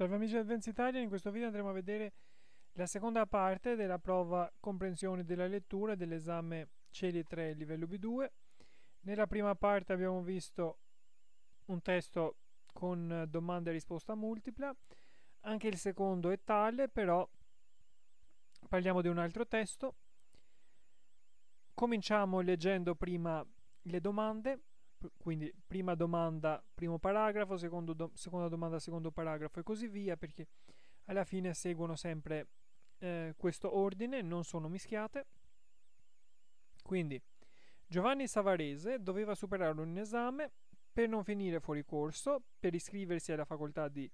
Salve amici di Advanced Italia, in questo video andremo a vedere la seconda parte della prova comprensione della lettura dell'esame CELI 3 livello B2. Nella prima parte abbiamo visto un testo con domanda e risposta multipla, anche il secondo è tale, però parliamo di un altro testo. Cominciamo leggendo prima le domande quindi prima domanda, primo paragrafo, do, seconda domanda, secondo paragrafo e così via, perché alla fine seguono sempre eh, questo ordine, non sono mischiate. Quindi Giovanni Savarese doveva superare un esame per non finire fuori corso, per iscriversi alla facoltà di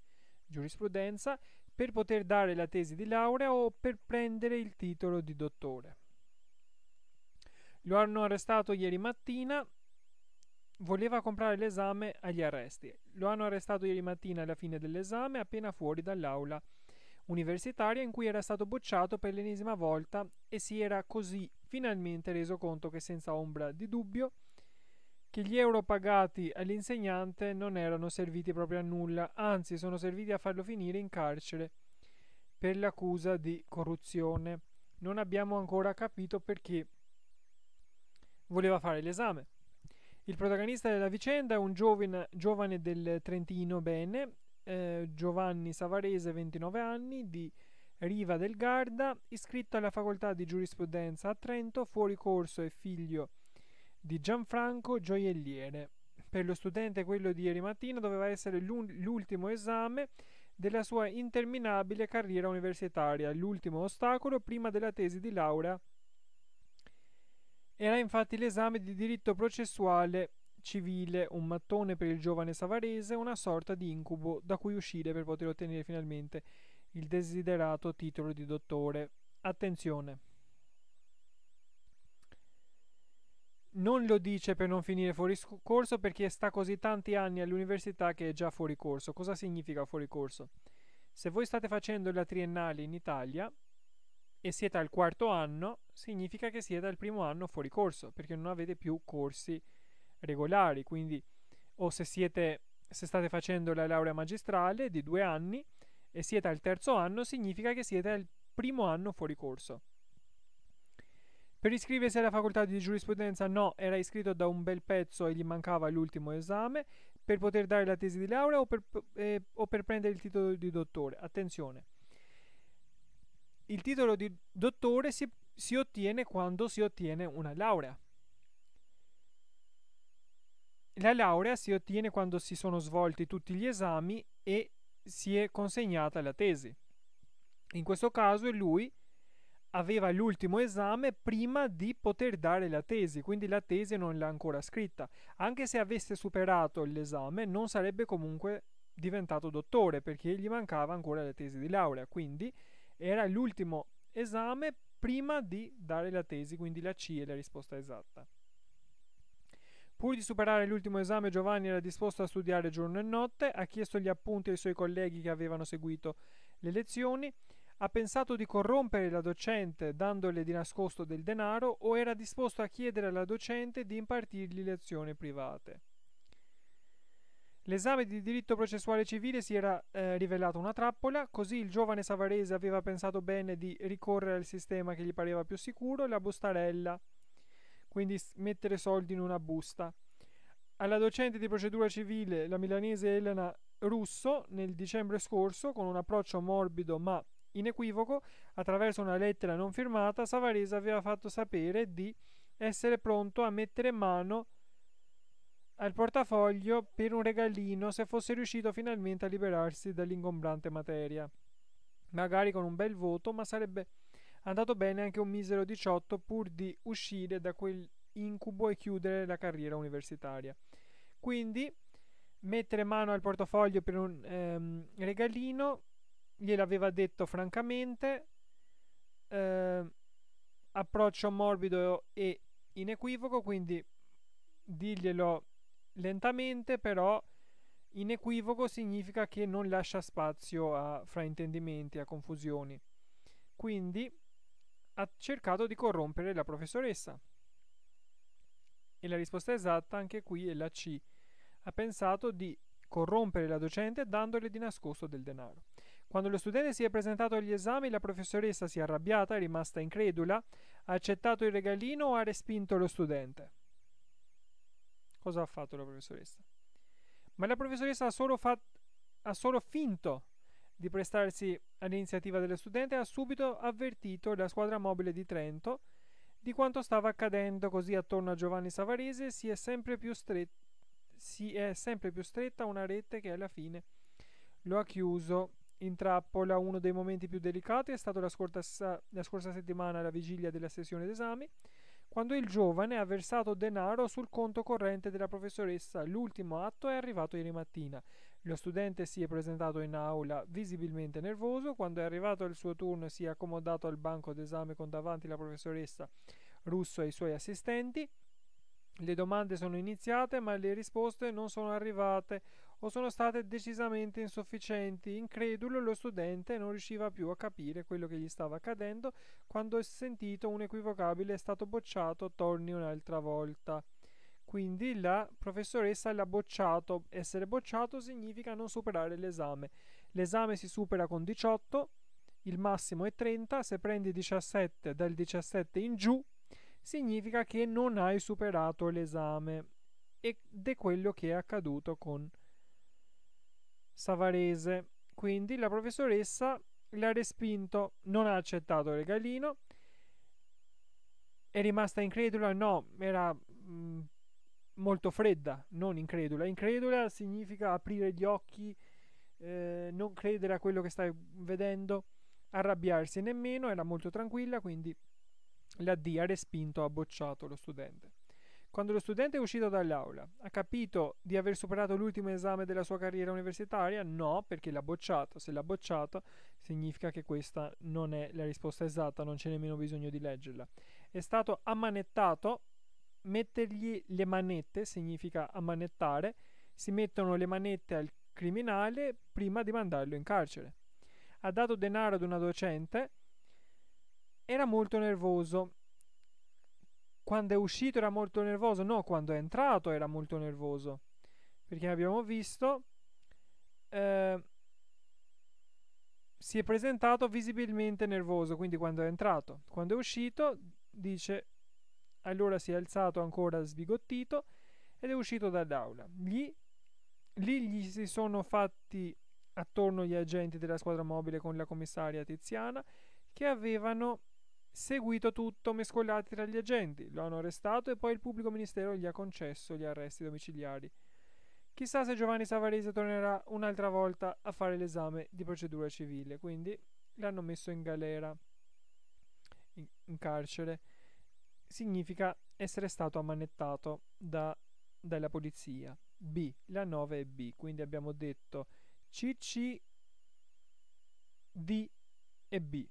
giurisprudenza, per poter dare la tesi di laurea o per prendere il titolo di dottore. Lo hanno arrestato ieri mattina Voleva comprare l'esame agli arresti. Lo hanno arrestato ieri mattina alla fine dell'esame, appena fuori dall'aula universitaria in cui era stato bocciato per l'ennesima volta e si era così finalmente reso conto che senza ombra di dubbio che gli euro pagati all'insegnante non erano serviti proprio a nulla, anzi sono serviti a farlo finire in carcere per l'accusa di corruzione. Non abbiamo ancora capito perché voleva fare l'esame. Il protagonista della vicenda è un giovine, giovane del Trentino Bene, eh, Giovanni Savarese, 29 anni, di Riva del Garda, iscritto alla facoltà di giurisprudenza a Trento, fuori corso e figlio di Gianfranco Gioielliere. Per lo studente quello di ieri mattina doveva essere l'ultimo esame della sua interminabile carriera universitaria, l'ultimo ostacolo prima della tesi di laurea era infatti l'esame di diritto processuale civile, un mattone per il giovane savarese, una sorta di incubo da cui uscire per poter ottenere finalmente il desiderato titolo di dottore. Attenzione! Non lo dice per non finire fuori corso perché sta così tanti anni all'università che è già fuori corso. Cosa significa fuori corso? Se voi state facendo la triennale in Italia, e siete al quarto anno, significa che siete al primo anno fuori corso, perché non avete più corsi regolari, quindi o se siete se state facendo la laurea magistrale di due anni e siete al terzo anno, significa che siete al primo anno fuori corso. Per iscriversi alla facoltà di giurisprudenza no, era iscritto da un bel pezzo e gli mancava l'ultimo esame per poter dare la tesi di laurea o per, eh, o per prendere il titolo di dottore. Attenzione. Il titolo di dottore si, si ottiene quando si ottiene una laurea. La laurea si ottiene quando si sono svolti tutti gli esami e si è consegnata la tesi. In questo caso lui aveva l'ultimo esame prima di poter dare la tesi, quindi la tesi non l'ha ancora scritta. Anche se avesse superato l'esame non sarebbe comunque diventato dottore perché gli mancava ancora la tesi di laurea, quindi era l'ultimo esame prima di dare la tesi, quindi la C è la risposta esatta. Pur di superare l'ultimo esame, Giovanni era disposto a studiare giorno e notte, ha chiesto gli appunti ai suoi colleghi che avevano seguito le lezioni, ha pensato di corrompere la docente dandole di nascosto del denaro o era disposto a chiedere alla docente di impartirgli lezioni private. L'esame di diritto processuale civile si era eh, rivelato una trappola, così il giovane Savarese aveva pensato bene di ricorrere al sistema che gli pareva più sicuro, la bustarella, quindi mettere soldi in una busta. Alla docente di procedura civile, la milanese Elena Russo, nel dicembre scorso, con un approccio morbido ma inequivoco, attraverso una lettera non firmata, Savarese aveva fatto sapere di essere pronto a mettere mano a al portafoglio per un regalino se fosse riuscito finalmente a liberarsi dall'ingombrante materia. Magari con un bel voto, ma sarebbe andato bene anche un misero 18 pur di uscire da quell'incubo e chiudere la carriera universitaria. Quindi mettere mano al portafoglio per un ehm, regalino gliel'aveva detto francamente, eh, approccio morbido e inequivoco, quindi diglielo lentamente però in equivoco significa che non lascia spazio a fraintendimenti, a confusioni. Quindi ha cercato di corrompere la professoressa. E la risposta esatta anche qui è la C. Ha pensato di corrompere la docente dandole di nascosto del denaro. Quando lo studente si è presentato agli esami, la professoressa si è arrabbiata, è rimasta incredula, ha accettato il regalino o ha respinto lo studente cosa ha fatto la professoressa. Ma la professoressa ha solo, ha solo finto di prestarsi all'iniziativa dello studente e ha subito avvertito la squadra mobile di Trento di quanto stava accadendo così attorno a Giovanni Savarese si è sempre più, stre si è sempre più stretta una rete che alla fine lo ha chiuso in trappola. Uno dei momenti più delicati è stato la scorsa, la scorsa settimana alla vigilia della sessione d'esami quando il giovane ha versato denaro sul conto corrente della professoressa, l'ultimo atto è arrivato ieri mattina. Lo studente si è presentato in aula visibilmente nervoso, quando è arrivato il suo turno si è accomodato al banco d'esame con davanti la professoressa Russo e i suoi assistenti, le domande sono iniziate ma le risposte non sono arrivate o sono state decisamente insufficienti. Incredulo lo studente non riusciva più a capire quello che gli stava accadendo quando è sentito un equivocabile è stato bocciato, torni un'altra volta. Quindi la professoressa l'ha bocciato. Essere bocciato significa non superare l'esame. L'esame si supera con 18, il massimo è 30, se prendi 17 dal 17 in giù significa che non hai superato l'esame ed è quello che è accaduto con Savarese. Quindi la professoressa l'ha respinto, non ha accettato il regalino, è rimasta incredula? No, era mh, mm, molto fredda, non incredula. Incredula significa aprire gli occhi, eh, non credere a quello che stai vedendo, arrabbiarsi nemmeno, era molto tranquilla, quindi la D ha respinto ha bocciato lo studente. Quando lo studente è uscito dall'aula, ha capito di aver superato l'ultimo esame della sua carriera universitaria? No, perché l'ha bocciato. Se l'ha bocciato, significa che questa non è la risposta esatta, non c'è nemmeno bisogno di leggerla. È stato ammanettato. Mettergli le manette significa ammanettare. Si mettono le manette al criminale prima di mandarlo in carcere. Ha dato denaro ad una docente era molto nervoso. Quando è uscito era molto nervoso, no, quando è entrato era molto nervoso. Perché abbiamo visto, eh, si è presentato visibilmente nervoso, quindi quando è entrato. Quando è uscito dice, allora si è alzato ancora sbigottito ed è uscito dall'aula. Gli, lì gli si sono fatti attorno gli agenti della squadra mobile con la commissaria Tiziana che avevano Seguito tutto, mescolati tra gli agenti, lo hanno arrestato e poi il pubblico ministero gli ha concesso gli arresti domiciliari. Chissà se Giovanni Savarese tornerà un'altra volta a fare l'esame di procedura civile, quindi l'hanno messo in galera, in, in carcere. Significa essere stato ammanettato da, dalla polizia. B, la 9 è B, quindi abbiamo detto CC, D e B.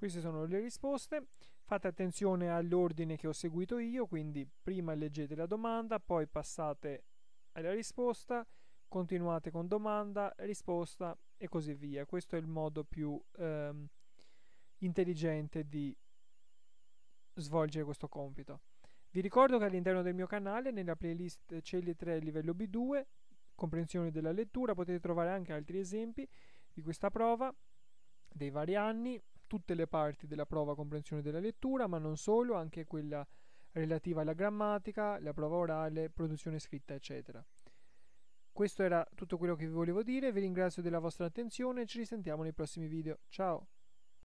Queste sono le risposte. Fate attenzione all'ordine che ho seguito io, quindi prima leggete la domanda, poi passate alla risposta, continuate con domanda, risposta e così via. Questo è il modo più ehm, intelligente di svolgere questo compito. Vi ricordo che all'interno del mio canale, nella playlist Celli 3 livello B2, comprensione della lettura, potete trovare anche altri esempi di questa prova dei vari anni tutte le parti della prova comprensione della lettura, ma non solo, anche quella relativa alla grammatica, la prova orale, produzione scritta, eccetera. Questo era tutto quello che vi volevo dire, vi ringrazio della vostra attenzione e ci risentiamo nei prossimi video. Ciao!